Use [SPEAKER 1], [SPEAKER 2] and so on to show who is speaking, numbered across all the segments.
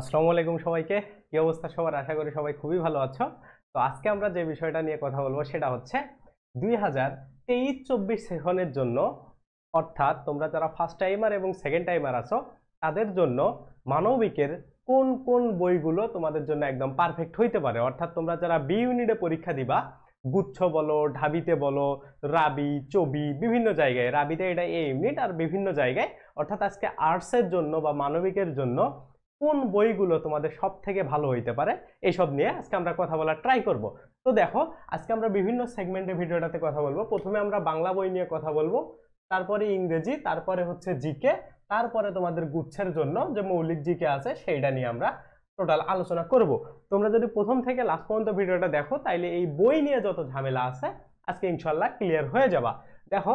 [SPEAKER 1] আসসালামু আলাইকুম সবাইকে কি অবস্থা সবার আশা করি সবাই খুবই ভালো আছো তো আজকে আমরা যে বিষয়টা নিয়ে কথা বলবো সেটা হচ্ছে দুই হাজার তেইশ চব্বিশ সেশনের জন্য অর্থাৎ তোমরা যারা ফার্স্ট টাইমার এবং সেকেন্ড টাইমার আছো তাদের জন্য মানবিকের কোন কোন বইগুলো তোমাদের জন্য একদম পারফেক্ট হইতে পারে অর্থাৎ তোমরা যারা বি ইউনিটে পরীক্ষা দিবা গুচ্ছ বলো ঢাবিতে বলো রাবি চবি বিভিন্ন জায়গায় রাবিতে এটা এ ইউনিট আর বিভিন্ন জায়গায় অর্থাৎ আজকে আর্টসের জন্য বা মানবিকের জন্য কোন বইগুলো তোমাদের সব থেকে ভালো হইতে পারে এইসব নিয়ে আজকে আমরা কথা বলার ট্রাই করব তো দেখো আজকে আমরা বিভিন্ন সেগমেন্টে ভিডিওটাতে কথা বলবো প্রথমে আমরা বাংলা বই নিয়ে কথা বলবো তারপরে ইংরেজি তারপরে হচ্ছে জিকে তারপরে তোমাদের গুচ্ছের জন্য যে মৌলিক জিকে আছে সেইটা নিয়ে আমরা টোটাল আলোচনা করব তোমরা যদি প্রথম থেকে লাস্ট পর্যন্ত ভিডিওটা দেখো তাইলে এই বই নিয়ে যত ঝামেলা আছে আজকে ইনশাল্লাহ ক্লিয়ার হয়ে যাবা দেখো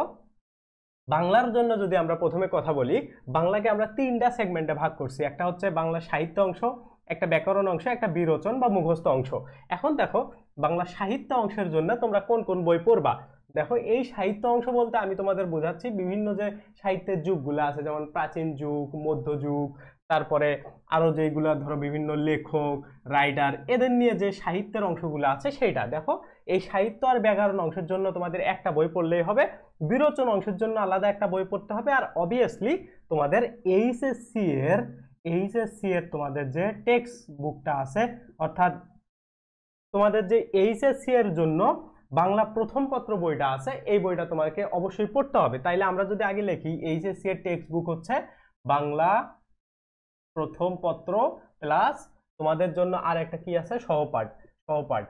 [SPEAKER 1] বাংলার জন্য যদি আমরা প্রথমে কথা বলি বাংলাকে আমরা তিনটা সেগমেন্টে ভাগ করছি একটা হচ্ছে বাংলা সাহিত্য অংশ একটা ব্যাকরণ অংশ একটা বিরোচন বা মুখস্থ অংশ এখন দেখো বাংলা সাহিত্য অংশের জন্য তোমরা কোন কোন বই পড়বা দেখো এই সাহিত্য অংশ বলতে আমি তোমাদের বোঝাচ্ছি বিভিন্ন যে সাহিত্যের যুগগুলো আছে যেমন প্রাচীন যুগ মধ্যযুগ তারপরে আরও যেগুলো ধরো বিভিন্ন লেখক রাইডার এদের নিয়ে যে সাহিত্যের অংশগুলো আছে সেইটা দেখো এই সাহিত্য আর ব্যাকরণ অংশের জন্য তোমাদের একটা বই পড়লেই হবে বিরোচন অংশের জন্য আলাদা একটা বই পড়তে হবে আর অবভিয়াসলি তোমাদের এইচএসসি এর এইচএসসি এর তোমাদের যে টেক্সট বুকটা আছে অর্থাৎ তোমাদের যে এইচএসসি এর জন্য বাংলা প্রথম পত্র বইটা আছে এই বইটা তোমাকে অবশ্যই পড়তে হবে তাইলে আমরা যদি আগে লিখি এইচএসসি এর টেক্সট বুক হচ্ছে বাংলা প্রথম পত্র প্লাস তোমাদের জন্য আর একটা কি আছে সহপাঠ সহপাঠ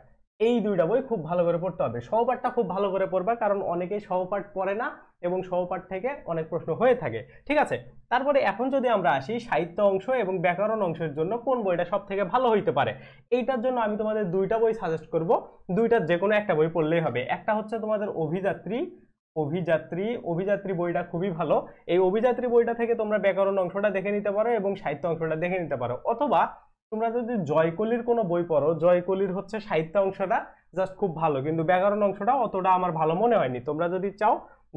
[SPEAKER 1] এই দুইটা বই খুব ভালো করে পড়তে হবে সহপাঠটা খুব ভালো করে পড়বা কারণ অনেকেই সহপাঠ পড়ে না এবং সহপাঠ থেকে অনেক প্রশ্ন হয়ে থাকে ঠিক আছে তারপরে এখন যদি আমরা আসি সাহিত্য অংশ এবং ব্যাকরণ অংশের জন্য কোন বইটা সব থেকে ভালো হইতে পারে এইটার জন্য আমি তোমাদের দুইটা বই সাজেস্ট করব দুইটার যে কোনো একটা বই পড়লেই হবে একটা হচ্ছে তোমাদের অভিযাত্রী অভিযাত্রী অভিযাত্রী বইটা খুবই ভালো এই অভিযাত্রী বইটা থেকে তোমরা ব্যাকরণ অংশটা দেখে নিতে পারো এবং সাহিত্য অংশটা দেখে নিতে পারো অথবা তোমরা যদি জয়কলির কোনো বই পড়ো জয়কলির হচ্ছে সাহিত্য অংশটা জাস্ট খুব ভালো কিন্তু ব্যাকরণ অংশটা অতটা আমার ভালো মনে হয়নি তোমরা যদি চাও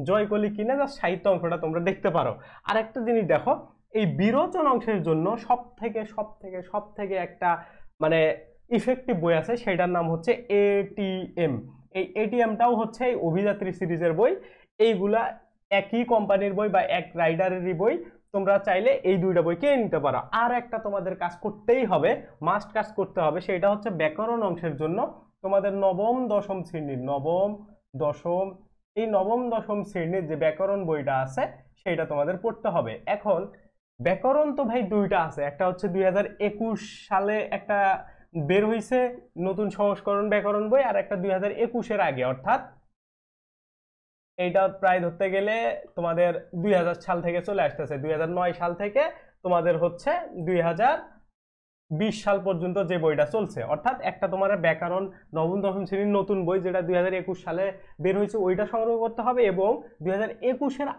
[SPEAKER 1] জয়কলি কিনে জাস্ট সাহিত্য অংশটা তোমরা দেখতে পারো আর একটা জিনিস দেখো এই বিরোচন অংশের জন্য সব থেকে সব থেকে সব থেকে একটা মানে ইফেক্টিভ বই আছে সেটার নাম হচ্ছে এটিএম এই এটিএমটাও হচ্ছে এই অভিযাত্রী সিরিজের বই এইগুলা একই কোম্পানির বই বা এক রাইডারেরই বই তোমরা চাইলে এই দুইটা বই কিনে নিতে পারো আর একটা তোমাদের কাজ করতেই হবে মাস্ট কাজ করতে হবে সেটা হচ্ছে ব্যাকরণ অংশের জন্য তোমাদের নবম দশম শ্রেণীর নবম দশম এই নবম দশম শ্রেণীর যে ব্যাকরণ বইটা আছে সেটা তোমাদের পড়তে হবে এখন ব্যাকরণ তো ভাই দুইটা আছে একটা হচ্ছে দুই সালে একটা বের হয়েছে নতুন সংস্করণ ব্যাকরণ বই আর একটা দুই হাজার একুশের আগে অর্থাৎ এইটা প্রায় ধরতে গেলে তোমাদের দুই সাল থেকে চলে আসতেছে দুই সাল থেকে তোমাদের হচ্ছে দুই বিশ সাল পর্যন্ত যে বইটা চলছে অর্থাৎ একটা তোমার ব্যাকরণ নবম দশম শ্রেণীর নতুন বই যেটা দুই সালে বের হয়েছে ওইটা সংগ্রহ করতে হবে এবং দুই হাজার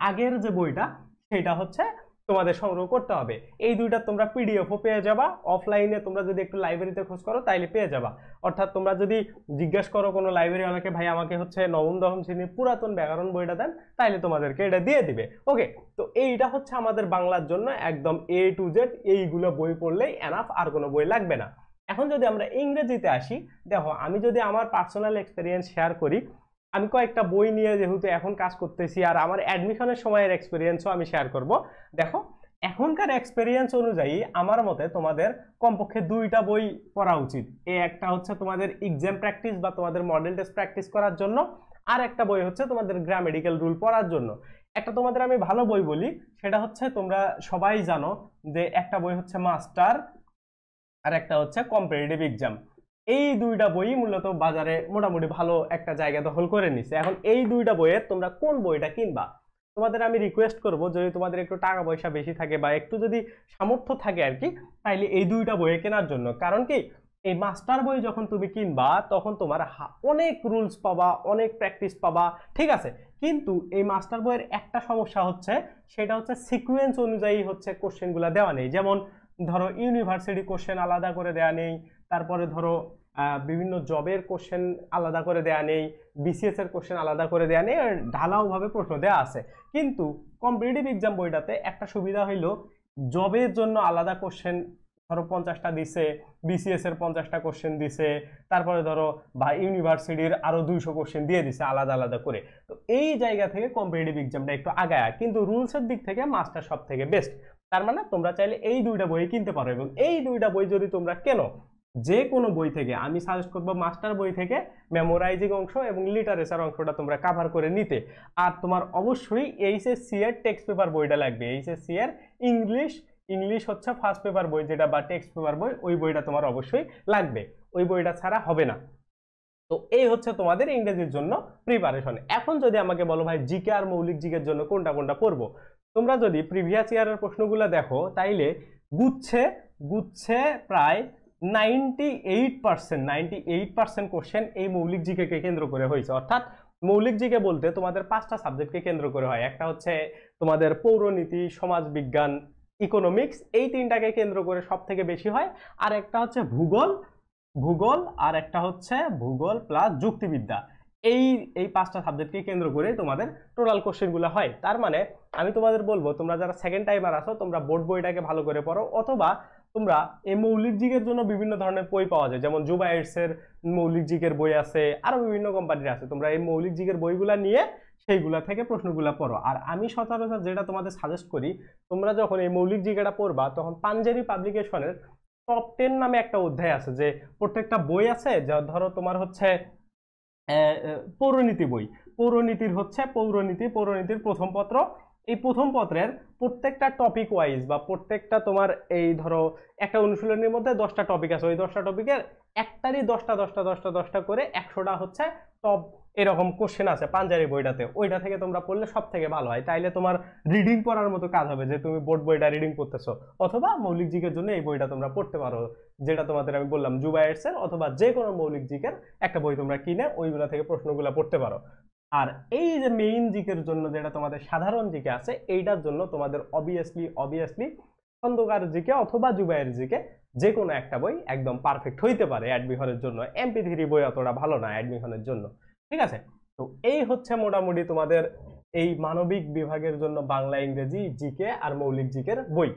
[SPEAKER 1] আগের যে বইটা সেটা হচ্ছে তোমাদের সংগ্রহ করতে হবে এই দুইটা তোমরা পিডিএফও পেয়ে যাবা অফলাইনে তোমরা যদি একটু লাইব্রেরিতে খোঁজ করো তাইলে পেয়ে যাবা অর্থাৎ তোমরা যদি জিজ্ঞেস করো কোনো লাইব্রেরি ভাই আমাকে হচ্ছে নবম দশম শ্রেণীর পুরাতন ব্যাকরণ বইটা দেন তাইলে তোমাদেরকে এটা দিয়ে দিবে ওকে তো এইটা হচ্ছে আমাদের বাংলার জন্য একদম এ টু জেড এইগুলো বই পড়লেই এনাফ আর কোনো বই লাগবে না এখন যদি আমরা ইংরেজিতে আসি দেখো আমি যদি আমার পার্সোনাল এক্সপিরিয়েন্স শেয়ার করি আমি কয়েকটা বই নিয়ে যেহেতু এখন কাজ করতেছি আর আমার অ্যাডমিশনের সময়ের এক্সপিরিয়েন্সও আমি শেয়ার করব দেখো এখনকার এক্সপিরিয়েন্স অনুযায়ী আমার মতে তোমাদের কমপক্ষে দুইটা বই পড়া উচিত এ একটা হচ্ছে তোমাদের এক্সাম প্র্যাকটিস বা তোমাদের মডেল টেস্ট প্র্যাকটিস করার জন্য আর একটা বই হচ্ছে তোমাদের গ্রামেডিক্যাল রুল পড়ার জন্য একটা তোমাদের আমি ভালো বই বলি সেটা হচ্ছে তোমরা সবাই জানো যে একটা বই হচ্ছে মাস্টার আর একটা হচ্ছে কম্পিটিটিভ এক্সাম এই দুইটা বই মূলত বাজারে মোটামুটি ভালো একটা জায়গা দখল করে নিছে এখন এই দুইটা বইয়ের তোমরা কোন বইটা কিনবা তোমাদের আমি রিকোয়েস্ট করব যদি তোমাদের একটু টাকা পয়সা বেশি থাকে বা একটু যদি সামর্থ্য থাকে আর কি তাইলে এই দুইটা বইয়ে কেনার জন্য কারণ কি এই মাস্টার বই যখন তুমি কিনবা তখন তোমার অনেক রুলস পাবা অনেক প্র্যাকটিস পাবা ঠিক আছে কিন্তু এই মাস্টার বইয়ের একটা সমস্যা হচ্ছে সেটা হচ্ছে সিকুয়েন্স অনুযায়ী হচ্ছে কোশ্চেনগুলো দেওয়া নেই যেমন ধরো ইউনিভার্সিটি কোশ্চেন আলাদা করে দেওয়া নেই তারপরে ধরো বিভিন্ন জবের কোশ্চেন আলাদা করে দেয়া নেই বিসিএস এর কোশ্চেন আলাদা করে দেয়া নেই আর ঢালাওভাবে প্রশ্ন দেয়া আছে কিন্তু কম্পিটিটিভ এক্সাম বইটাতে একটা সুবিধা হইল জবের জন্য আলাদা কোশ্চেন ধরো পঞ্চাশটা দিছে বিসিএস এর পঞ্চাশটা কোশ্চেন দিছে তারপরে ধরো বা ইউনিভার্সিটির আরও দুইশো কোশ্চেন দিয়ে দিছে আলাদা আলাদা করে তো এই জায়গা থেকে কম্পিটিটিভ এক্সামটা একটু আগায় কিন্তু রুলসের দিক থেকে মাস্টার সব থেকে বেস্ট তার মানে তোমরা চাইলে এই দুইটা বই কিনতে পারো এবং এই দুইটা বই যদি তোমরা কেনো যে কোনো বই থেকে আমি সাজেস্ট করবো মাস্টার বই থেকে মেমোরাইজিং অংশ এবং লিটারেচার অংশটা তোমরা কাভার করে নিতে আর তোমার অবশ্যই এইচএসসি এর টেক্সট পেপার বইটা লাগবে এইচএসসি এর ইংলিশ ইংলিশ হচ্ছে ফার্স্ট পেপার বই যেটা বা টেক্সট পেপার বই ওই বইটা তোমার অবশ্যই লাগবে ওই বইটা ছাড়া হবে না তো এই হচ্ছে তোমাদের ইংরেজির জন্য প্রিপারেশন এখন যদি আমাকে বলো ভাই জিকে আর মৌলিক জিকের জন্য কোনটা কোনটা পড়বো তোমরা যদি প্রিভিয়াস ইয়ারের প্রশ্নগুলো দেখো তাইলে গুচ্ছে গুচ্ছে প্রায় ninety eight percent ninety eight percent question এই মৌলিক জিকেকে কেন্দ্র করে হয়েছে অর্থাৎ মৌলিক জিকে বলতে তোমাদের পাঁচটা সাবজেক্টকে কেন্দ্র করে হয় একটা হচ্ছে তোমাদের পৌরনীতি সমাজবিজ্ঞান ইকোনমিক্স এই তিনটাকে কেন্দ্র করে সব থেকে বেশি হয় আর একটা হচ্ছে ভূগোল ভূগোল আর একটা হচ্ছে ভূগোল প্লাস যুক্তিবিদ্যা এই এই পাঁচটা সাবজেক্টকে কেন্দ্র করে তোমাদের টোটাল কোশ্চেনগুলো হয় তার মানে আমি তোমাদের বলবো তোমরা যারা সেকেন্ড টাইমার আসো তোমরা বোর্ড বইটাকে ভালো করে পড়ো অথবা তোমরা এই মৌলিক জিগের জন্য বিভিন্ন ধরনের বই পাওয়া যায় যেমন জুবা এর মৌলিক জিগের বই আছে আরও বিভিন্ন কোম্পানির আছে তোমরা এই মৌলিক জিগের বইগুলা নিয়ে সেইগুলা থেকে প্রশ্নগুলা পড়ো আর আমি সচরাচর যেটা তোমাদের সাজেস্ট করি তোমরা যখন এই মৌলিক জিগাটা পড়বা তখন পাঞ্জারি পাবলিকেশনের টপ টেন নামে একটা অধ্যায় আছে যে প্রত্যেকটা বই আছে যা ধরো তোমার হচ্ছে পৌরনীতি বই পৌরনীতির হচ্ছে পৌরনীতি পৌরনীতির প্রথম পত্র এই প্রথম পত্রের প্রত্যেকটা টপিক ওয়াইজ বা প্রত্যেকটা তোমার এই ধরো একটা অনুশীলনের মধ্যে দশটা টপিক আছে ওই দশটা টপিকের একটারই দশটা দশটা দশটা দশটা করে একশোটা হচ্ছে টপ এরকম কোশ্চেন আছে পাঞ্জারি বইটাতে ওইটা থেকে তোমরা পড়লে সব থেকে ভালো হয় তাইলে তোমার রিডিং পড়ার মতো কাজ হবে যে তুমি বোর্ড বইটা রিডিং করতেছো অথবা মৌলিক জিকের জন্য এই বইটা তোমরা পড়তে পারো যেটা তোমাদের আমি বললাম জুবায়ার্সের অথবা যে কোনো মৌলিক জিকের একটা বই তোমরা কিনে ওইগুলো থেকে প্রশ্নগুলো পড়তে পারো আর এই যে মেইন জিকের জন্য যেটা তোমাদের সাধারণ জিকে আছে এইটার জন্য তোমাদের অবভিয়াসলি অবভিয়াসলি খন্দকার জিকে অথবা জুবাইয়ের জিকে যে কোনো একটা বই একদম পারফেক্ট হইতে পারে অ্যাডমিশনের জন্য এমপি থ্রি বই অতটা ভালো না অ্যাডমিশনের জন্য ঠিক আছে তো এই হচ্ছে মোটামুটি তোমাদের এই মানবিক বিভাগের জন্য বাংলা ইংরেজি জিকে আর মৌলিক জিকের বই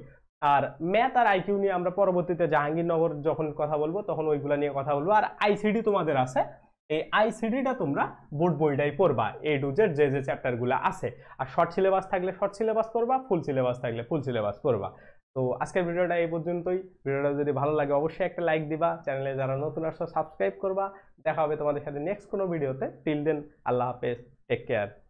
[SPEAKER 1] আর ম্যাথ আর আইকিউ নিয়ে আমরা পরবর্তীতে জাহাঙ্গীরনগর যখন কথা বলবো তখন ওইগুলো নিয়ে কথা বলবো আর আইসিডি তোমাদের আছে এই আইসিডিটা তোমরা বোর্ড বইটাই পড়বা এ টু জেড যে যে চ্যাপ্টারগুলো আছে আর শর্ট সিলেবাস থাকলে শর্ট সিলেবাস পড়বা ফুল সিলেবাস থাকলে ফুল সিলেবাস পড়বা তো আজকের ভিডিওটা এই পর্যন্তই ভিডিওটা যদি ভালো লাগে অবশ্যই একটা লাইক দিবা চ্যানেলে যারা নতুন আসছো সাবস্ক্রাইব করবা দেখা হবে তোমাদের সাথে নেক্সট কোনো ভিডিওতে টিল দেন আল্লাহ হাফেজ টেক কেয়ার